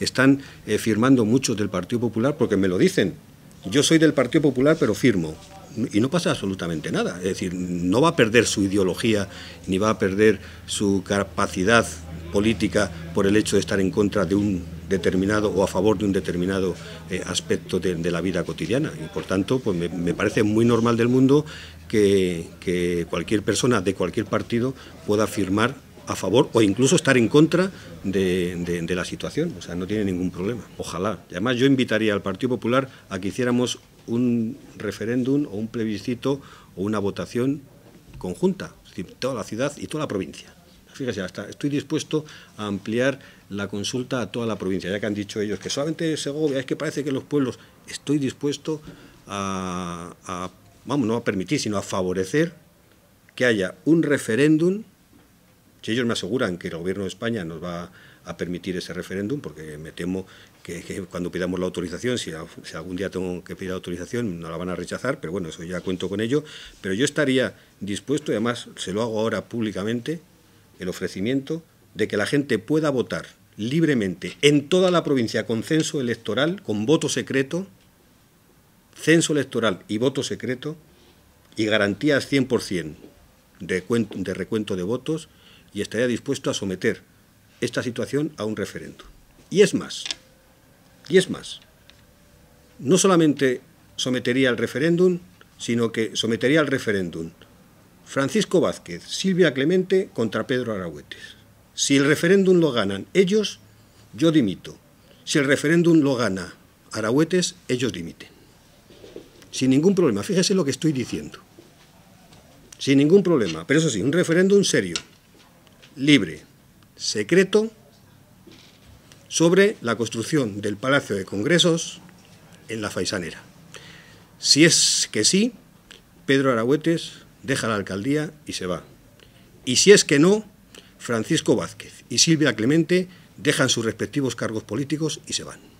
están eh, firmando muchos del Partido Popular porque me lo dicen. Yo soy del Partido Popular, pero firmo. Y no pasa absolutamente nada. Es decir, no va a perder su ideología ni va a perder su capacidad política por el hecho de estar en contra de un determinado o a favor de un determinado eh, aspecto de, la vida cotidiana. Y por tanto, pues me, parece muy normal del mundo que cualquier persona de cualquier partido pueda firmar a favor o incluso estar en contra de, la situación. O sea, no tiene ningún problema. Ojalá. además yo invitaría al Partido Popular a que hiciéramos un referéndum o un plebiscito o una votación conjunta. Es decir, toda la ciudad y toda la provincia. Fíjese, hasta estoy dispuesto a ampliar la consulta a toda la provincia, ya que han dicho ellos que solamente Segovia, es que parece que los pueblos... Estoy dispuesto a vamos, no a permitir, sino a favorecer que haya un referéndum si ellos me aseguran que el gobierno de España nos va a permitir ese referéndum, porque me temo que, cuando pidamos la autorización, si, algún día tengo que pedir la autorización, no la van a rechazar, pero bueno, eso ya cuento con ello. Pero yo estaría dispuesto, y además se lo hago ahora públicamente, el ofrecimiento de que la gente pueda votar libremente en toda la provincia con censo electoral, con voto secreto, censo electoral y voto secreto, y garantías 100% de recuento de votos, y estaría dispuesto a someter esta situación a un referéndum. Y es más, y es más, no solamente sometería al referéndum, sino que sometería al referéndum Francisco Vázquez, Silvia Clemente contra Pedro Arahuetes. Si el referéndum lo ganan ellos, yo dimito. Si el referéndum lo gana Arahuetes, ellos dimiten. Sin ningún problema. Fíjese lo que estoy diciendo. Sin ningún problema. Pero eso sí, un referéndum serio libre, secreto, sobre la construcción del Palacio de Congresos en la Faisanera. Si es que sí, Pedro Arahuetes deja la alcaldía y se va. Y si es que no, Francisco Vázquez y Silvia Clemente dejan sus respectivos cargos políticos y se van.